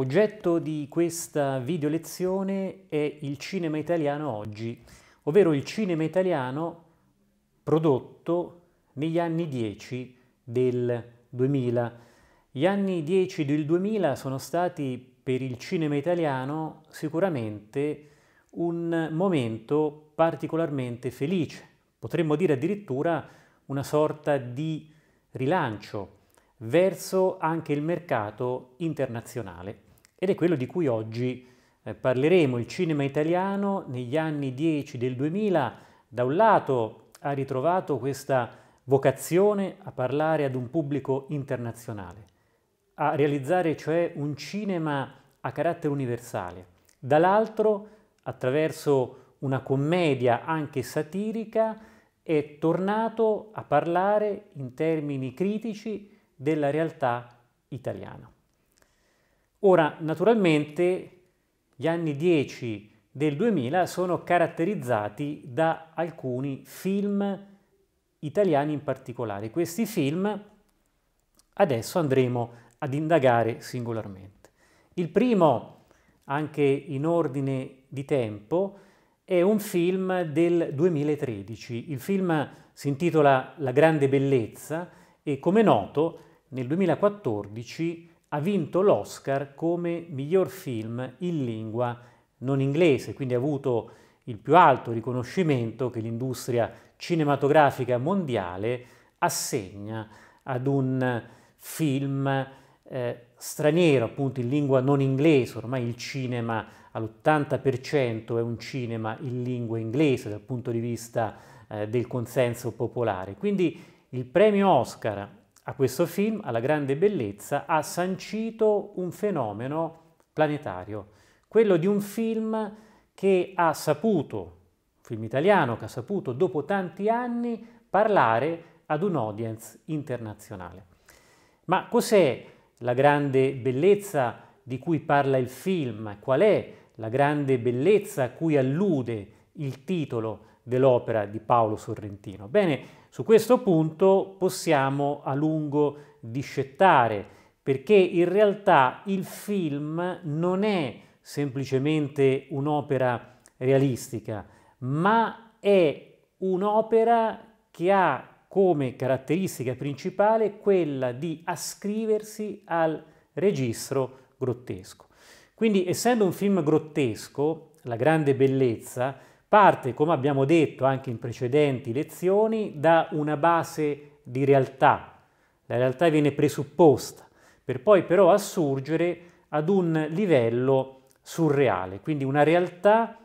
Oggetto di questa video lezione è il cinema italiano oggi, ovvero il cinema italiano prodotto negli anni 10 del 2000. Gli anni 10 del 2000 sono stati per il cinema italiano sicuramente un momento particolarmente felice, potremmo dire addirittura una sorta di rilancio verso anche il mercato internazionale ed è quello di cui oggi eh, parleremo. Il cinema italiano negli anni 10 del 2000 da un lato ha ritrovato questa vocazione a parlare ad un pubblico internazionale, a realizzare cioè un cinema a carattere universale, dall'altro attraverso una commedia anche satirica è tornato a parlare in termini critici della realtà italiana. Ora, naturalmente, gli anni 10 del 2000 sono caratterizzati da alcuni film italiani in particolare. Questi film adesso andremo ad indagare singolarmente. Il primo, anche in ordine di tempo, è un film del 2013. Il film si intitola La grande bellezza e come noto nel 2014 ha vinto l'Oscar come miglior film in lingua non inglese, quindi ha avuto il più alto riconoscimento che l'industria cinematografica mondiale assegna ad un film eh, straniero, appunto in lingua non inglese, ormai il cinema all'80% è un cinema in lingua inglese dal punto di vista eh, del consenso popolare. Quindi il premio Oscar a questo film, alla grande bellezza, ha sancito un fenomeno planetario, quello di un film che ha saputo, un film italiano che ha saputo dopo tanti anni parlare ad un audience internazionale. Ma cos'è la grande bellezza di cui parla il film? Qual è la grande bellezza a cui allude il titolo dell'opera di Paolo Sorrentino? Bene, su questo punto possiamo a lungo discettare, perché in realtà il film non è semplicemente un'opera realistica, ma è un'opera che ha come caratteristica principale quella di ascriversi al registro grottesco. Quindi essendo un film grottesco, la grande bellezza Parte, come abbiamo detto anche in precedenti lezioni, da una base di realtà. La realtà viene presupposta, per poi però assurgere ad un livello surreale, quindi una realtà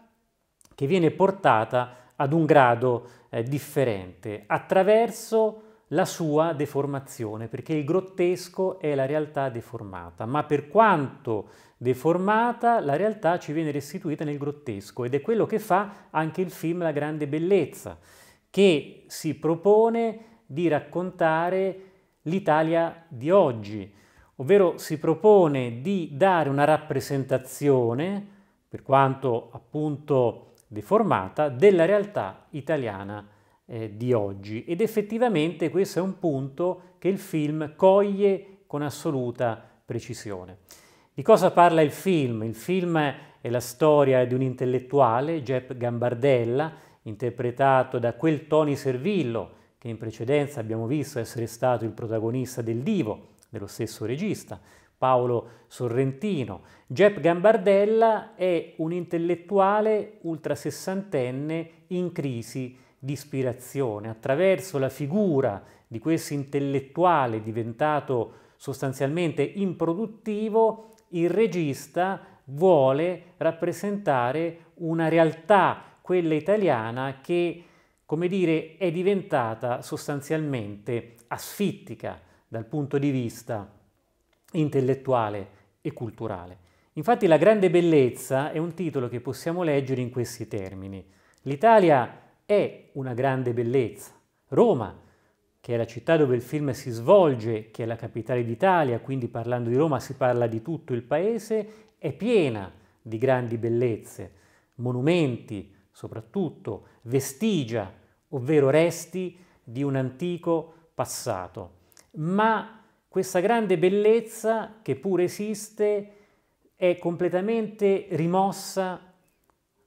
che viene portata ad un grado eh, differente attraverso la sua deformazione, perché il grottesco è la realtà deformata, ma per quanto deformata la realtà ci viene restituita nel grottesco ed è quello che fa anche il film La grande bellezza, che si propone di raccontare l'Italia di oggi, ovvero si propone di dare una rappresentazione, per quanto appunto deformata, della realtà italiana eh, di oggi ed effettivamente questo è un punto che il film coglie con assoluta precisione. Di cosa parla il film? Il film è la storia di un intellettuale, Jep Gambardella, interpretato da quel Tony Servillo che in precedenza abbiamo visto essere stato il protagonista del Divo, dello stesso regista, Paolo Sorrentino. Jep Gambardella è un intellettuale ultrasessantenne in crisi di ispirazione attraverso la figura di questo intellettuale diventato sostanzialmente improduttivo, il regista vuole rappresentare una realtà, quella italiana, che, come dire, è diventata sostanzialmente asfittica dal punto di vista intellettuale e culturale. Infatti La grande bellezza è un titolo che possiamo leggere in questi termini. L'Italia è una grande bellezza. Roma, che è la città dove il film si svolge, che è la capitale d'Italia, quindi parlando di Roma si parla di tutto il paese, è piena di grandi bellezze, monumenti soprattutto, vestigia, ovvero resti di un antico passato. Ma questa grande bellezza, che pure esiste, è completamente rimossa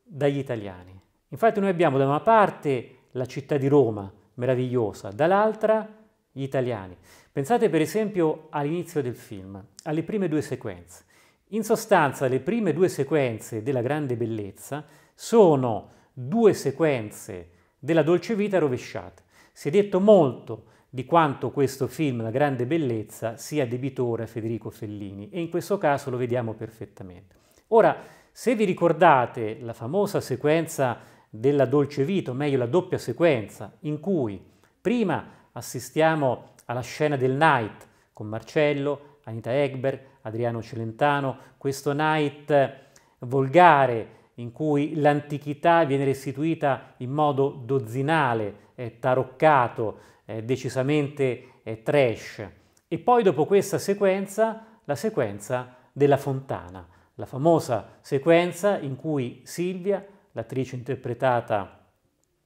dagli italiani. Infatti noi abbiamo da una parte la città di Roma, meravigliosa, dall'altra gli italiani. Pensate per esempio all'inizio del film, alle prime due sequenze. In sostanza le prime due sequenze della grande bellezza sono due sequenze della dolce vita rovesciate. Si è detto molto di quanto questo film La grande bellezza sia debitore a Federico Fellini e in questo caso lo vediamo perfettamente. Ora, se vi ricordate la famosa sequenza della dolce vita, o meglio la doppia sequenza, in cui prima assistiamo alla scena del night con Marcello, Anita Egber, Adriano Celentano, questo night volgare in cui l'antichità viene restituita in modo dozzinale, eh, taroccato, eh, decisamente eh, trash. E poi dopo questa sequenza, la sequenza della fontana, la famosa sequenza in cui Silvia l'attrice interpretata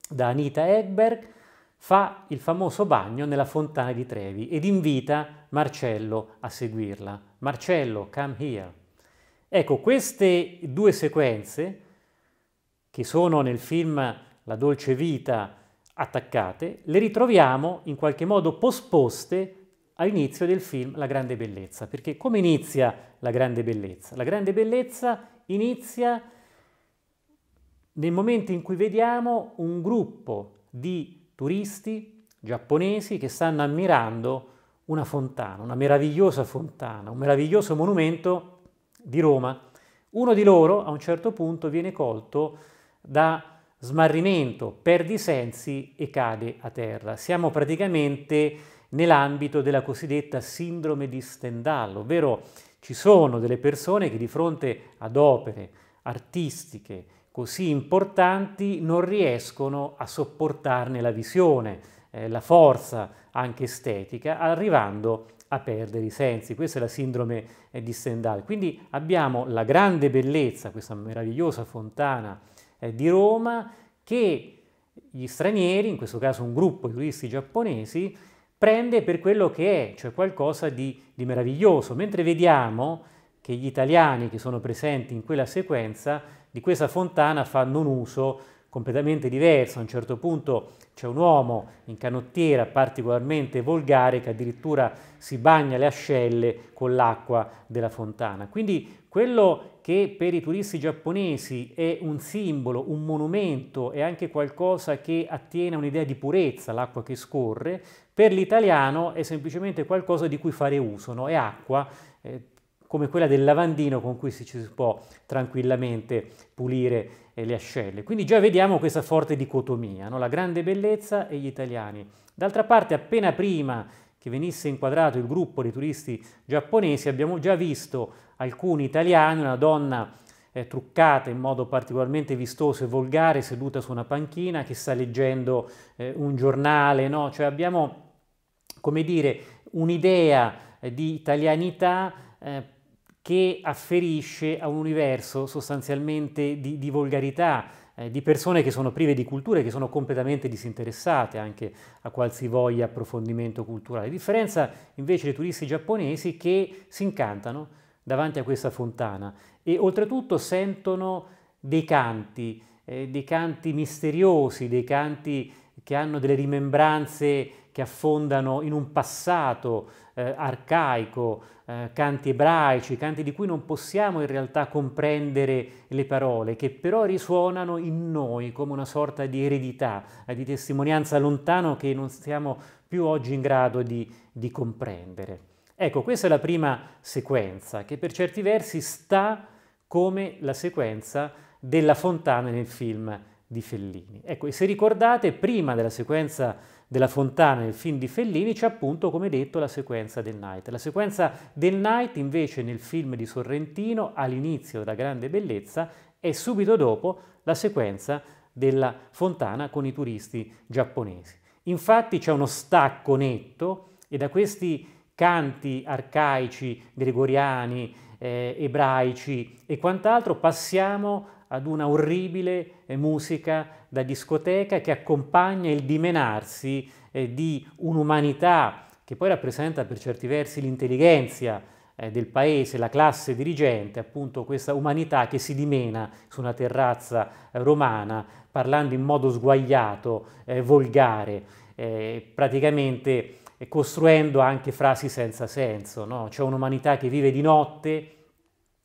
da Anita Egberg, fa il famoso bagno nella fontana di Trevi ed invita Marcello a seguirla. Marcello, come here. Ecco, queste due sequenze, che sono nel film La dolce vita attaccate, le ritroviamo in qualche modo posposte all'inizio del film La grande bellezza. Perché come inizia La grande bellezza? La grande bellezza inizia nel momento in cui vediamo un gruppo di turisti giapponesi che stanno ammirando una fontana, una meravigliosa fontana, un meraviglioso monumento di Roma. Uno di loro a un certo punto viene colto da smarrimento, perde i sensi e cade a terra. Siamo praticamente nell'ambito della cosiddetta sindrome di Stendhal, ovvero ci sono delle persone che di fronte ad opere artistiche così importanti non riescono a sopportarne la visione, eh, la forza anche estetica, arrivando a perdere i sensi. Questa è la sindrome eh, di Stendhal. Quindi abbiamo la grande bellezza, questa meravigliosa fontana eh, di Roma, che gli stranieri, in questo caso un gruppo di turisti giapponesi, prende per quello che è, cioè qualcosa di, di meraviglioso, mentre vediamo che gli italiani che sono presenti in quella sequenza di questa fontana fanno un uso completamente diverso. A un certo punto c'è un uomo in canottiera particolarmente volgare che addirittura si bagna le ascelle con l'acqua della fontana. Quindi quello che per i turisti giapponesi è un simbolo, un monumento, è anche qualcosa che attiene a un'idea di purezza, l'acqua che scorre, per l'italiano è semplicemente qualcosa di cui fare uso, no? è acqua eh, come quella del lavandino con cui si ci può tranquillamente pulire eh, le ascelle. Quindi già vediamo questa forte dicotomia, no? la grande bellezza e gli italiani. D'altra parte, appena prima che venisse inquadrato il gruppo di turisti giapponesi, abbiamo già visto alcuni italiani, una donna eh, truccata in modo particolarmente vistoso e volgare, seduta su una panchina che sta leggendo eh, un giornale, no? cioè abbiamo, come dire, un'idea eh, di italianità eh, che afferisce a un universo sostanzialmente di, di volgarità, eh, di persone che sono prive di culture, che sono completamente disinteressate anche a qualsivoglia approfondimento culturale. A differenza invece dei turisti giapponesi che si incantano davanti a questa fontana e oltretutto sentono dei canti, eh, dei canti misteriosi, dei canti che hanno delle rimembranze che affondano in un passato eh, arcaico, eh, canti ebraici, canti di cui non possiamo in realtà comprendere le parole, che però risuonano in noi come una sorta di eredità, eh, di testimonianza lontano che non siamo più oggi in grado di, di comprendere. Ecco, questa è la prima sequenza che per certi versi sta come la sequenza della fontana nel film di Fellini. Ecco, e se ricordate, prima della sequenza della Fontana nel film di Fellini c'è appunto, come detto, la sequenza del night. La sequenza del night invece nel film di Sorrentino all'inizio da grande bellezza e subito dopo la sequenza della Fontana con i turisti giapponesi. Infatti c'è uno stacco netto e da questi canti arcaici, gregoriani, eh, ebraici e quant'altro passiamo ad una orribile eh, musica da discoteca che accompagna il dimenarsi eh, di un'umanità che poi rappresenta per certi versi l'intelligenza eh, del paese, la classe dirigente, appunto questa umanità che si dimena su una terrazza eh, romana parlando in modo sguagliato, eh, volgare, eh, praticamente costruendo anche frasi senza senso. No? C'è un'umanità che vive di notte,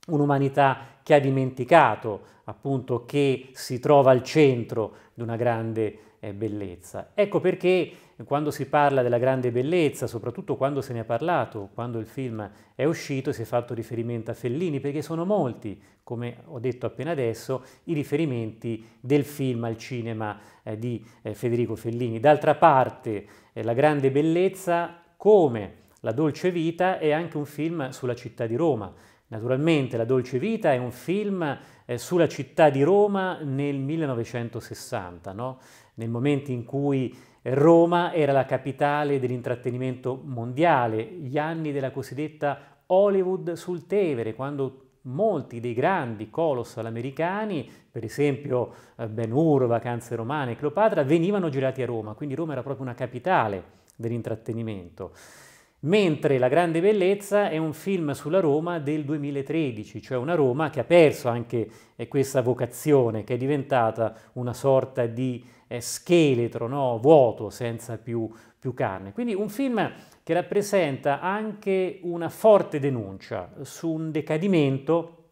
un'umanità che ha dimenticato appunto che si trova al centro di una grande eh, bellezza. Ecco perché quando si parla della grande bellezza, soprattutto quando se ne è parlato, quando il film è uscito, si è fatto riferimento a Fellini, perché sono molti, come ho detto appena adesso, i riferimenti del film al cinema eh, di eh, Federico Fellini. D'altra parte, eh, la grande bellezza, come la dolce vita, è anche un film sulla città di Roma Naturalmente La dolce vita è un film eh, sulla città di Roma nel 1960, no? nel momento in cui Roma era la capitale dell'intrattenimento mondiale, gli anni della cosiddetta Hollywood sul Tevere, quando molti dei grandi colossal americani, per esempio eh, Ben Hur, Vacanze Romane, Cleopatra, venivano girati a Roma, quindi Roma era proprio una capitale dell'intrattenimento mentre La grande bellezza è un film sulla Roma del 2013, cioè una Roma che ha perso anche eh, questa vocazione, che è diventata una sorta di eh, scheletro no? vuoto, senza più, più carne. Quindi un film che rappresenta anche una forte denuncia su un decadimento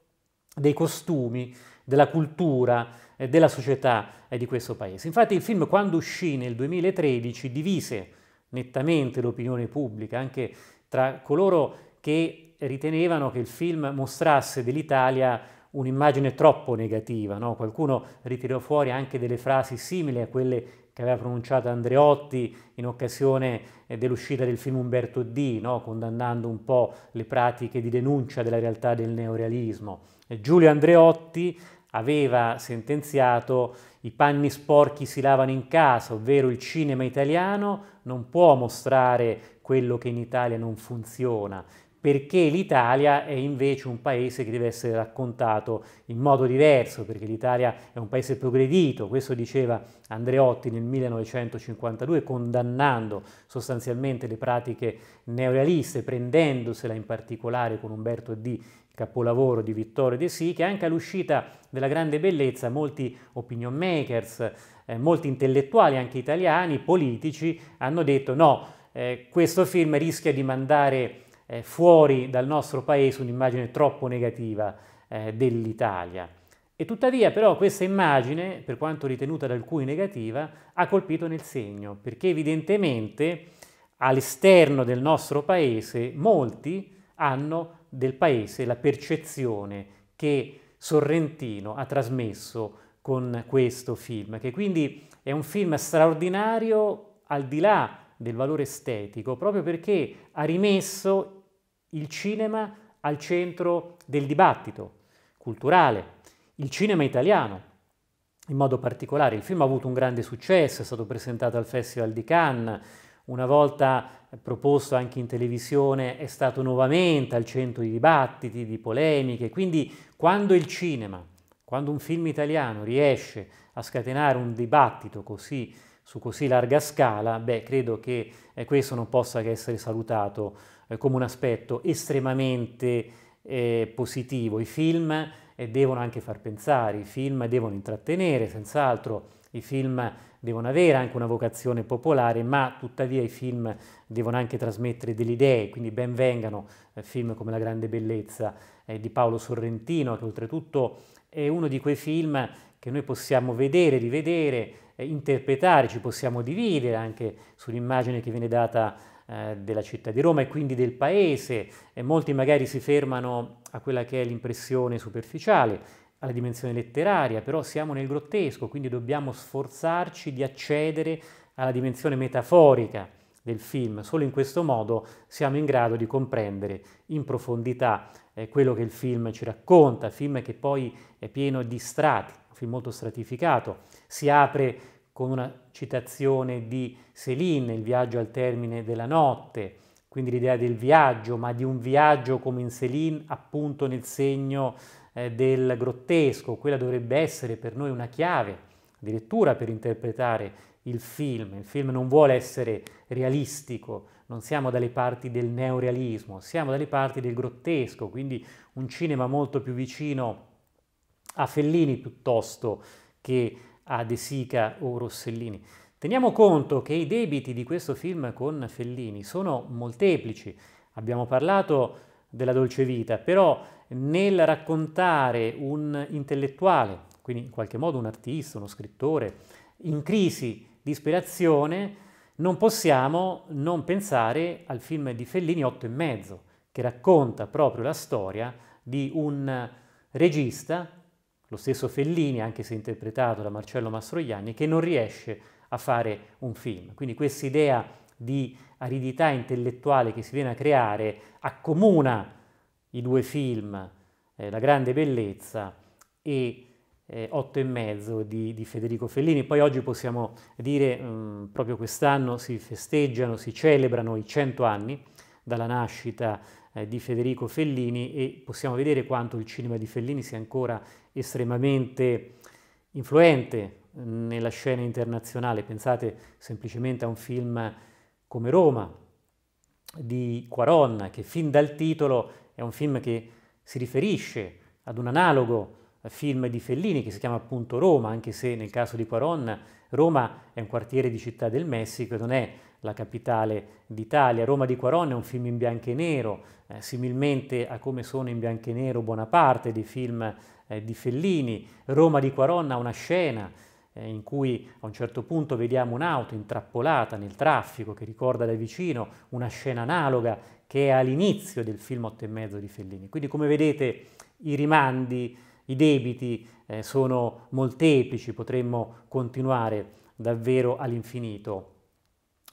dei costumi, della cultura, eh, della società di questo paese. Infatti il film quando uscì nel 2013 divise nettamente l'opinione pubblica, anche tra coloro che ritenevano che il film mostrasse dell'Italia un'immagine troppo negativa. No? Qualcuno ritirò fuori anche delle frasi simili a quelle che aveva pronunciato Andreotti in occasione eh, dell'uscita del film Umberto D, no? condannando un po' le pratiche di denuncia della realtà del neorealismo. Giulio Andreotti aveva sentenziato i panni sporchi si lavano in casa, ovvero il cinema italiano non può mostrare quello che in Italia non funziona, perché l'Italia è invece un paese che deve essere raccontato in modo diverso, perché l'Italia è un paese progredito, questo diceva Andreotti nel 1952, condannando sostanzialmente le pratiche neorealiste, prendendosela in particolare con Umberto D capolavoro di Vittorio De Sì, che anche all'uscita della grande bellezza molti opinion makers, eh, molti intellettuali, anche italiani, politici, hanno detto no, eh, questo film rischia di mandare eh, fuori dal nostro paese un'immagine troppo negativa eh, dell'Italia. E tuttavia però questa immagine, per quanto ritenuta da alcuni negativa, ha colpito nel segno, perché evidentemente all'esterno del nostro paese molti hanno del paese la percezione che Sorrentino ha trasmesso con questo film, che quindi è un film straordinario al di là del valore estetico, proprio perché ha rimesso il cinema al centro del dibattito culturale, il cinema italiano in modo particolare. Il film ha avuto un grande successo, è stato presentato al Festival di Cannes, una volta proposto anche in televisione, è stato nuovamente al centro di dibattiti, di polemiche, quindi quando il cinema, quando un film italiano riesce a scatenare un dibattito così, su così larga scala, beh, credo che eh, questo non possa che essere salutato eh, come un aspetto estremamente eh, positivo. I film eh, devono anche far pensare, i film devono intrattenere, senz'altro i film devono avere anche una vocazione popolare, ma tuttavia i film devono anche trasmettere delle idee, quindi ben vengano eh, film come La grande bellezza eh, di Paolo Sorrentino, che oltretutto è uno di quei film che noi possiamo vedere, rivedere, eh, interpretare, ci possiamo dividere anche sull'immagine che viene data eh, della città di Roma e quindi del paese, molti magari si fermano a quella che è l'impressione superficiale, alla dimensione letteraria, però siamo nel grottesco, quindi dobbiamo sforzarci di accedere alla dimensione metaforica del film. Solo in questo modo siamo in grado di comprendere in profondità eh, quello che il film ci racconta, film che poi è pieno di strati, un film molto stratificato. Si apre con una citazione di Céline, Il viaggio al termine della notte, quindi l'idea del viaggio, ma di un viaggio come in Céline appunto nel segno eh, del grottesco, quella dovrebbe essere per noi una chiave, addirittura per interpretare il film. Il film non vuole essere realistico, non siamo dalle parti del neorealismo, siamo dalle parti del grottesco, quindi un cinema molto più vicino a Fellini piuttosto che a De Sica o Rossellini. Teniamo conto che i debiti di questo film con Fellini sono molteplici. Abbiamo parlato della dolce vita, però nel raccontare un intellettuale, quindi in qualche modo un artista, uno scrittore, in crisi di ispirazione, non possiamo non pensare al film di Fellini Otto e mezzo, che racconta proprio la storia di un regista, lo stesso Fellini, anche se interpretato da Marcello Mastroianni, che non riesce a fare un film. Quindi questa idea di aridità intellettuale che si viene a creare accomuna i due film eh, La grande bellezza e eh, Otto e mezzo di, di, Federico Fellini. Poi oggi possiamo dire, mh, mm, proprio quest'anno si festeggiano, si celebrano i 100 anni dalla nascita eh, di Federico Fellini e possiamo vedere quanto il cinema di Fellini sia ancora estremamente influente mm, nella scena internazionale. Pensate semplicemente a un film come Roma di Quaronna che fin dal titolo è un film che si riferisce ad un analogo film di Fellini che si chiama appunto Roma, anche se nel caso di Quaron Roma è un quartiere di città del Messico e non è la capitale d'Italia. Roma di Quaron è un film in bianco e nero, eh, similmente a come sono in bianco e nero buona parte dei film eh, di Fellini. Roma di Quaron ha una scena eh, in cui a un certo punto vediamo un'auto intrappolata nel traffico che ricorda da vicino una scena analoga che è all'inizio del film 8 e mezzo di Fellini. Quindi come vedete i rimandi, i debiti eh, sono molteplici, potremmo continuare davvero all'infinito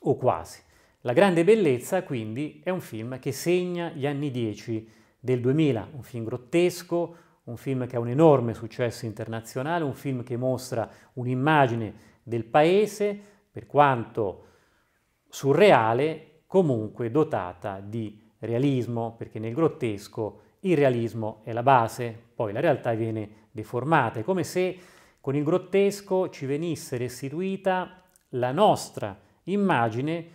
o quasi. La grande bellezza quindi è un film che segna gli anni 10 del 2000, un film grottesco, un film che ha un enorme successo internazionale, un film che mostra un'immagine del paese, per quanto surreale, comunque dotata di realismo, perché nel grottesco il realismo è la base, poi la realtà viene deformata, è come se con il grottesco ci venisse restituita la nostra immagine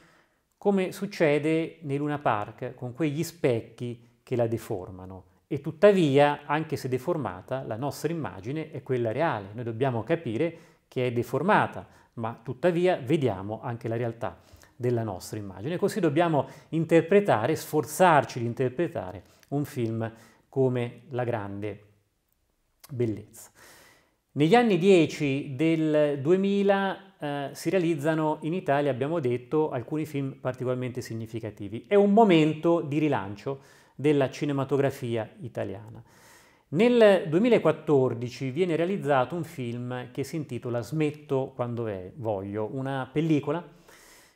come succede nei Luna Park con quegli specchi che la deformano. E tuttavia, anche se deformata, la nostra immagine è quella reale. Noi dobbiamo capire che è deformata, ma tuttavia vediamo anche la realtà della nostra immagine. così dobbiamo interpretare, sforzarci di interpretare un film come La grande bellezza. Negli anni 10 del 2000 eh, si realizzano in Italia, abbiamo detto, alcuni film particolarmente significativi. È un momento di rilancio della cinematografia italiana. Nel 2014 viene realizzato un film che si intitola Smetto quando voglio, una pellicola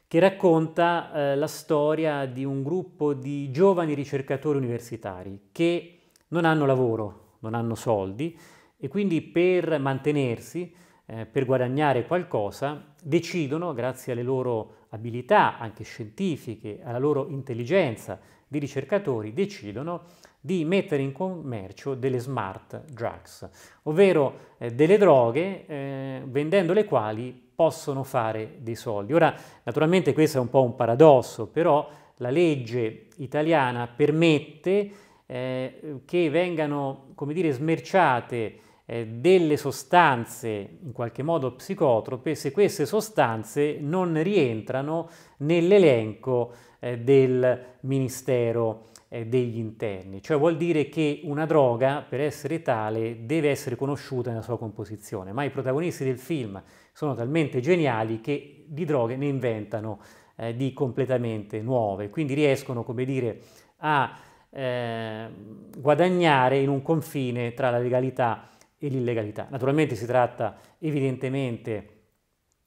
che racconta eh, la storia di un gruppo di giovani ricercatori universitari che non hanno lavoro, non hanno soldi e quindi per mantenersi, eh, per guadagnare qualcosa, decidono, grazie alle loro abilità anche scientifiche, alla loro intelligenza di ricercatori, decidono di mettere in commercio delle smart drugs, ovvero eh, delle droghe eh, vendendo le quali possono fare dei soldi. Ora, naturalmente questo è un po' un paradosso, però la legge italiana permette eh, che vengano, come dire, smerciate eh, delle sostanze in qualche modo psicotrope se queste sostanze non rientrano nell'elenco eh, del Ministero eh, degli interni, cioè vuol dire che una droga per essere tale deve essere conosciuta nella sua composizione, ma i protagonisti del film sono talmente geniali che di droghe ne inventano eh, di completamente nuove, quindi riescono, come dire, a eh, guadagnare in un confine tra la legalità e l'illegalità. Naturalmente si tratta evidentemente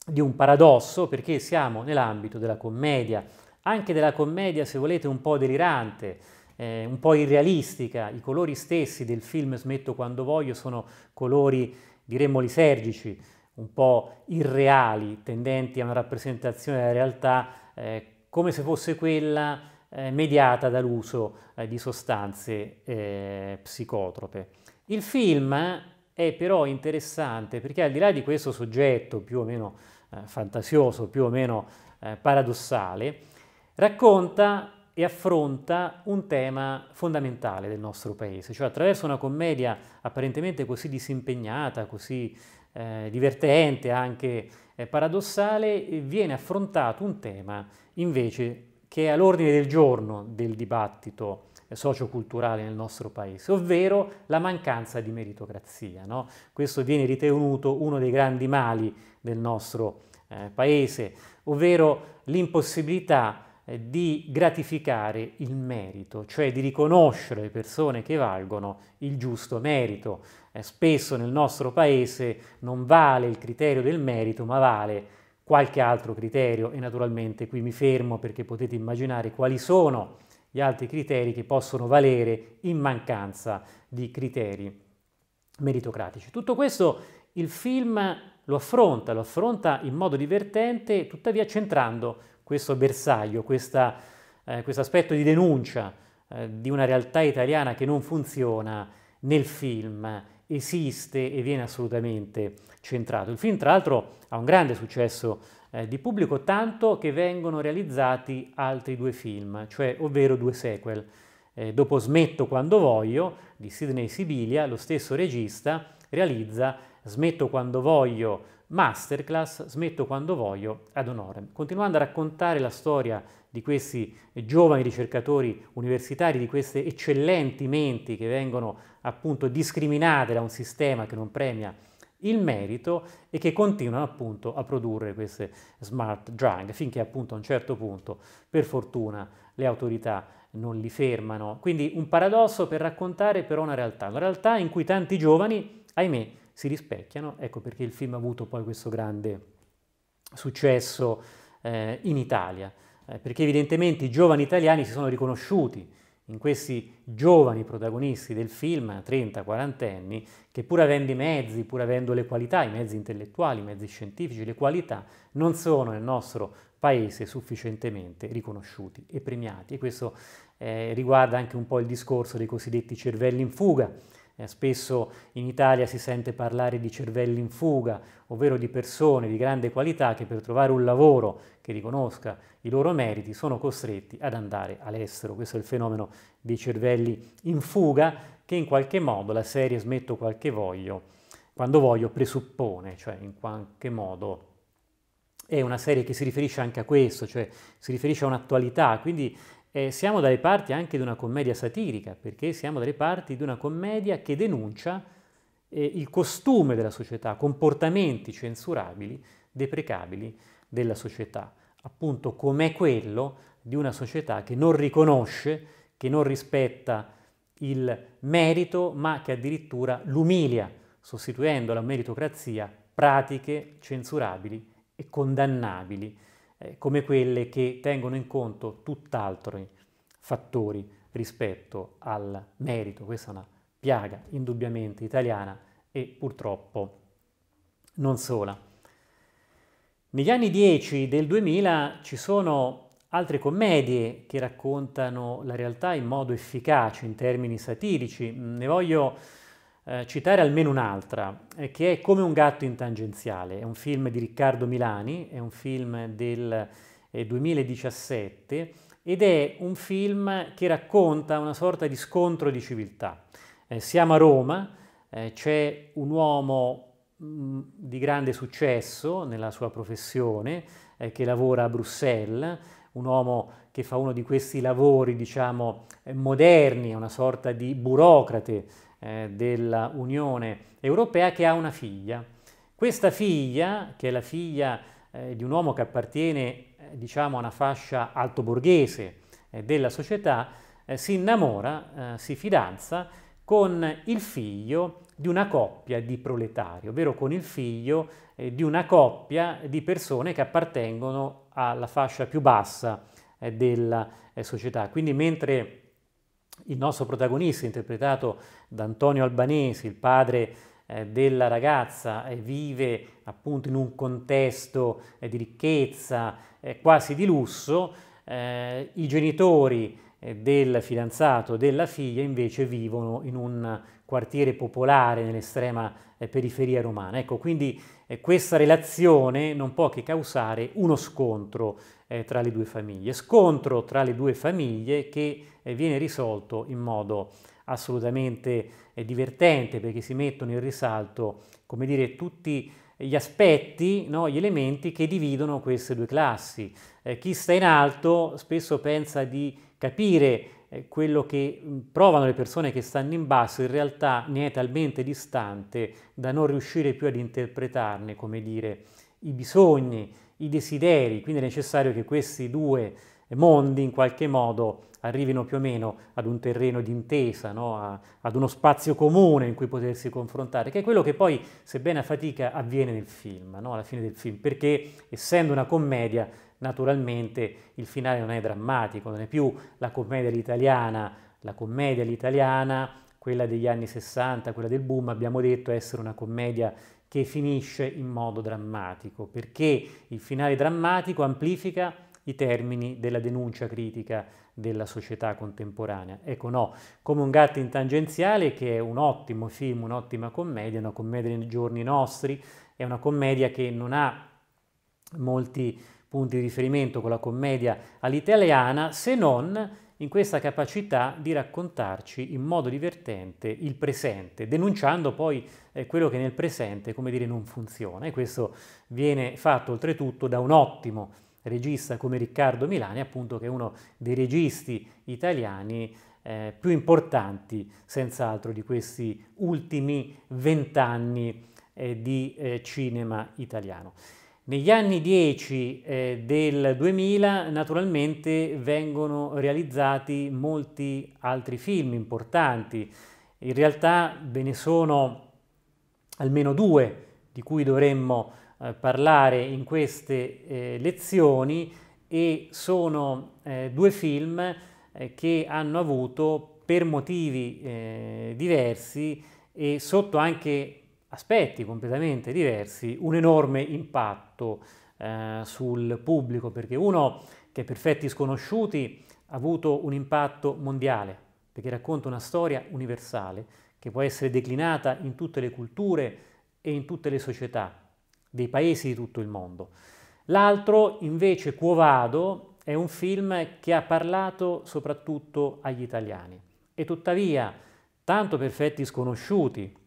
di un paradosso perché siamo nell'ambito della commedia, anche della commedia se volete un po' delirante, eh, un po' irrealistica, i colori stessi del film Smetto quando voglio sono colori diremmo lisergici, un po' irreali, tendenti a una rappresentazione della realtà eh, come se fosse quella eh, mediata dall'uso eh, di sostanze eh, psicotrope. Il film è però interessante perché al di là di questo soggetto più o meno eh, fantasioso, più o meno eh, paradossale, racconta e affronta un tema fondamentale del nostro paese, cioè attraverso una commedia apparentemente così disimpegnata, così eh, divertente, anche eh, paradossale, viene affrontato un tema invece che è all'ordine del giorno del dibattito socioculturale nel nostro paese, ovvero la mancanza di meritocrazia. No? Questo viene ritenuto uno dei grandi mali del nostro eh, paese, ovvero l'impossibilità eh, di gratificare il merito, cioè di riconoscere le persone che valgono il giusto merito spesso nel nostro paese non vale il criterio del merito, ma vale qualche altro criterio e naturalmente qui mi fermo perché potete immaginare quali sono gli altri criteri che possono valere in mancanza di criteri meritocratici. Tutto questo il film lo affronta, lo affronta in modo divertente, tuttavia centrando questo bersaglio, questa, eh, questo aspetto di denuncia eh, di una realtà italiana che non funziona nel film esiste e viene assolutamente centrato. Il film, tra l'altro, ha un grande successo eh, di pubblico, tanto che vengono realizzati altri due film, cioè ovvero due sequel. Eh, dopo Smetto quando voglio di Sidney Sibilia, lo stesso regista realizza smetto quando voglio masterclass, smetto quando voglio ad honorem. Continuando a raccontare la storia di questi giovani ricercatori universitari, di queste eccellenti menti che vengono appunto discriminate da un sistema che non premia il merito e che continuano appunto a produrre queste smart drug finché appunto a un certo punto per fortuna le autorità non li fermano. Quindi un paradosso per raccontare però una realtà, una realtà in cui tanti giovani, ahimè, si rispecchiano, ecco perché il film ha avuto poi questo grande successo eh, in Italia, eh, perché evidentemente i giovani italiani si sono riconosciuti in questi giovani protagonisti del film, 30-40 anni, che pur avendo i mezzi, pur avendo le qualità, i mezzi intellettuali, i mezzi scientifici, le qualità, non sono nel nostro paese sufficientemente riconosciuti e premiati. E questo eh, riguarda anche un po' il discorso dei cosiddetti cervelli in fuga, eh, spesso in Italia si sente parlare di cervelli in fuga, ovvero di persone di grande qualità che per trovare un lavoro che riconosca i loro meriti sono costretti ad andare all'estero. Questo è il fenomeno dei cervelli in fuga che in qualche modo la serie Smetto qualche voglio, quando voglio presuppone, cioè in qualche modo è una serie che si riferisce anche a questo, cioè si riferisce a un'attualità, quindi eh, siamo dalle parti anche di una commedia satirica, perché siamo dalle parti di una commedia che denuncia eh, il costume della società, comportamenti censurabili, deprecabili della società, appunto come quello di una società che non riconosce, che non rispetta il merito, ma che addirittura l'umilia, sostituendo alla meritocrazia pratiche censurabili e condannabili. Eh, come quelle che tengono in conto tutt'altri fattori rispetto al merito. Questa è una piaga indubbiamente italiana e purtroppo non sola. Negli anni 10 del 2000 ci sono altre commedie che raccontano la realtà in modo efficace, in termini satirici. Mm, ne voglio eh, citare almeno un'altra, eh, che è Come un gatto in tangenziale, è un film di Riccardo Milani, è un film del 2017 eh, ed è un film che racconta una sorta di scontro di civiltà. Eh, siamo a Roma, c'è un uomo mh, mm, di grande successo nella sua professione che lavora a Bruxelles, un uomo che fa uno di questi lavori, diciamo, moderni, una sorta di burocrate eh, dell'Unione Europea che ha una figlia. Questa figlia, che è la figlia eh, di un uomo che appartiene eh, diciamo, a una fascia altoborghese eh, della società, eh, si innamora, si fidanza con il figlio di una coppia di proletari, ovvero con il figlio di una coppia di persone che appartengono alla fascia più bassa della società. Quindi mentre il nostro protagonista, interpretato da Antonio Albanesi, il padre eh, della ragazza, eh, vive appunto in un contesto eh, di ricchezza, eh, quasi di lusso, i genitori del fidanzato, della figlia, invece vivono in un quartiere popolare nell'estrema periferia romana. Ecco, quindi questa relazione non può che causare uno scontro eh, tra le due famiglie, scontro tra le due famiglie che eh, viene risolto in modo assolutamente eh, divertente perché si mettono in risalto, come dire, tutti gli aspetti, no, gli elementi che dividono queste due classi. Eh, chi sta in alto spesso pensa di capire quello che provano le persone che stanno in basso in realtà ne è talmente distante da non riuscire più ad interpretarne, come dire, i bisogni, i desideri, quindi è necessario che questi due mondi in qualche modo arrivino più o meno ad un terreno d'intesa, no? A, ad uno spazio comune in cui potersi confrontare, che è quello che poi, sebbene a fatica, avviene nel film, no? alla fine del film, perché essendo una commedia Naturalmente il finale non è drammatico, non è più la commedia italiana, la commedia italiana, quella degli anni 60, quella del boom, abbiamo detto essere una commedia che finisce in modo drammatico, perché il finale drammatico amplifica i termini della denuncia critica della società contemporanea. Ecco no, come un gatto in tangenziale che è un ottimo film, un'ottima commedia, una commedia nei giorni nostri, è una commedia che non ha molti punti di riferimento con la commedia all'italiana, se non in questa capacità di raccontarci in modo divertente il presente, denunciando poi eh, quello che nel presente, come dire, non funziona. E questo viene fatto oltretutto da un ottimo regista come Riccardo Milani, appunto che è uno dei registi italiani eh, più importanti, senz'altro, di questi ultimi vent'anni eh, di eh, cinema italiano. Negli anni 10 eh, del 2000 naturalmente vengono realizzati molti altri film importanti, in realtà ve ne sono almeno due di cui dovremmo eh, parlare in queste eh, lezioni e sono eh, due film eh, che hanno avuto per motivi eh, diversi e sotto anche aspetti completamente diversi un enorme impatto eh, sul pubblico, perché uno che è Perfetti Sconosciuti ha avuto un impatto mondiale, perché racconta una storia universale che può essere declinata in tutte le culture e in tutte le società dei paesi di tutto il mondo. L'altro invece, Cuovado, è un film che ha parlato soprattutto agli italiani e tuttavia tanto Perfetti Sconosciuti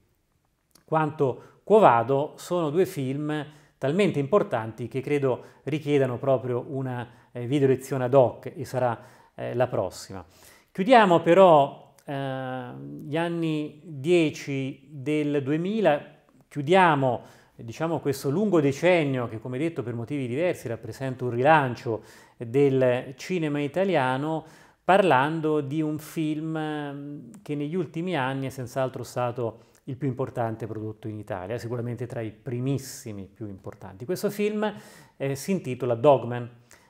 quanto Quo sono due film talmente importanti che credo richiedano proprio una eh, video lezione ad hoc e sarà eh, la prossima. Chiudiamo però eh, gli anni 10 del 2000, chiudiamo diciamo, questo lungo decennio che come detto per motivi diversi rappresenta un rilancio del cinema italiano parlando di un film che negli ultimi anni è senz'altro stato il più importante prodotto in Italia, sicuramente tra i primissimi più importanti. Questo film eh, si intitola Dogman,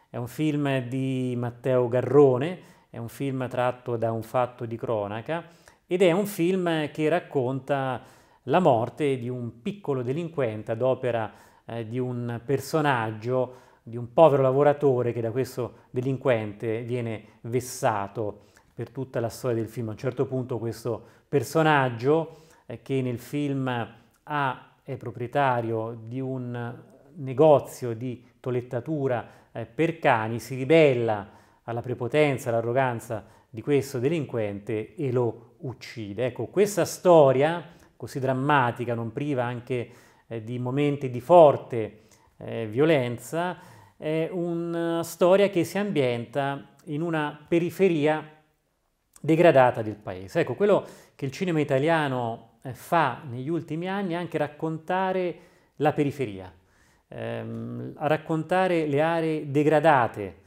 è un film di Matteo Garrone, è un film tratto da un fatto di cronaca ed è un film che racconta la morte di un piccolo delinquente ad opera eh, di un personaggio, di un povero lavoratore che da questo delinquente viene vessato per tutta la storia del film. A un certo punto questo personaggio eh, che nel film ha, è proprietario di un negozio di tolettatura eh, per cani, si ribella alla prepotenza, all'arroganza di questo delinquente e lo uccide. Ecco, questa storia così drammatica, non priva anche eh, di momenti di forte eh, violenza, è una storia che si ambienta in una periferia degradata del paese. Ecco, quello che il cinema italiano eh, fa negli ultimi anni anche raccontare la periferia, ehm, a raccontare le aree degradate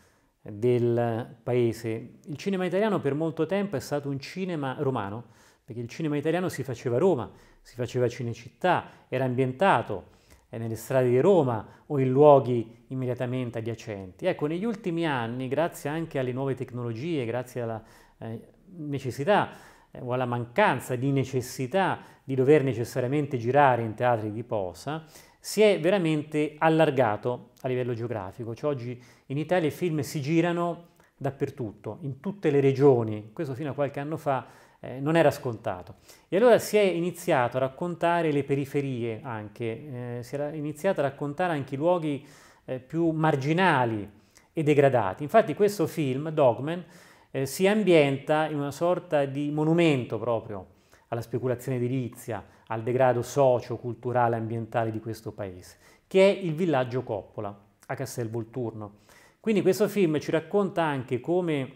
del paese. Il cinema italiano per molto tempo è stato un cinema romano, perché il cinema italiano si faceva a Roma, si faceva Cinecittà, era ambientato eh, nelle strade di Roma o in luoghi immediatamente adiacenti. Ecco, negli ultimi anni, grazie anche alle nuove tecnologie, grazie alla eh, necessità eh, o alla mancanza di necessità di dover necessariamente girare in teatri di posa, si è veramente allargato a livello geografico. Cioè oggi in Italia i film si girano dappertutto, in tutte le regioni, questo fino a qualche anno fa eh, non era scontato. E allora si è iniziato a raccontare le periferie anche, eh, si era iniziato a raccontare anche i luoghi eh, più marginali e degradati. Infatti questo film, Dogman, eh, si ambienta in una sorta di monumento proprio alla speculazione edilizia, al degrado socio-culturale e ambientale di questo paese, che è il villaggio Coppola a Castel Volturno. Quindi questo film ci racconta anche come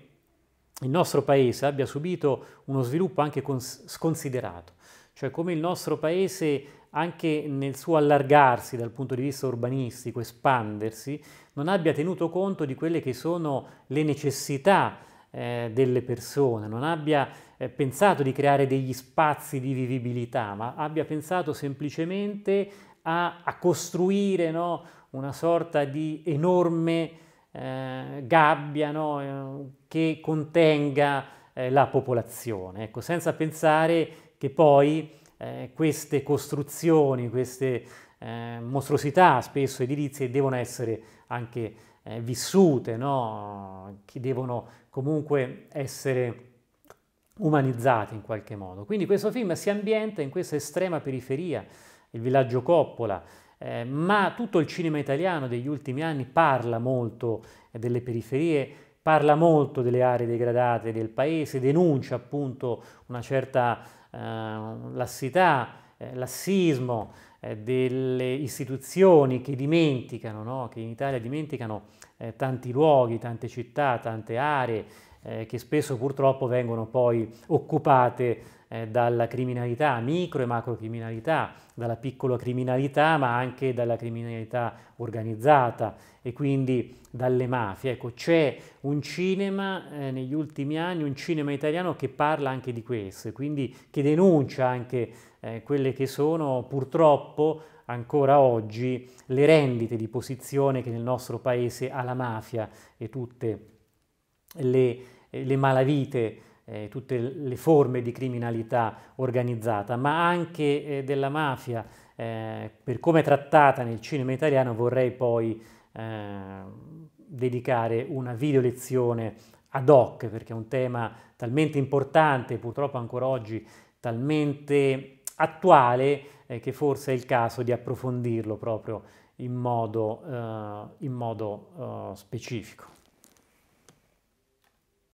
il nostro paese abbia subito uno sviluppo anche sconsiderato, cioè come il nostro paese anche nel suo allargarsi dal punto di vista urbanistico, espandersi, non abbia tenuto conto di quelle che sono le necessità eh, delle persone, non abbia eh, pensato di creare degli spazi di vivibilità, ma abbia pensato semplicemente a, a costruire no, una sorta di enorme eh, gabbia no, eh, che contenga eh, la popolazione, ecco, senza pensare che poi eh, queste costruzioni, queste mostruosità spesso edilizie devono essere anche vissute, no? che devono comunque essere umanizzati in qualche modo. Quindi questo film si ambienta in questa estrema periferia, il villaggio Coppola, eh, ma tutto il cinema italiano degli ultimi anni parla molto eh, delle periferie, parla molto delle aree degradate del paese, denuncia appunto una certa eh, lassità, eh, lassismo eh, delle istituzioni che dimenticano, no? che in Italia dimenticano eh, tanti luoghi, tante città, tante aree eh, che spesso purtroppo vengono poi occupate eh, dalla criminalità, micro e macro criminalità, dalla piccola criminalità ma anche dalla criminalità organizzata e quindi dalle mafie. Ecco, c'è un cinema eh, negli ultimi anni, un cinema italiano che parla anche di questo e quindi che denuncia anche eh, quelle che sono purtroppo ancora oggi le rendite di posizione che nel nostro paese ha la mafia e tutte le, le malavite, eh, tutte le forme di criminalità organizzata, ma anche eh, della mafia, eh, per come è trattata nel cinema italiano, vorrei poi eh, dedicare una video lezione ad hoc, perché è un tema talmente importante, purtroppo ancora oggi talmente attuale eh, che forse è il caso di approfondirlo proprio in modo, eh, in modo eh, specifico.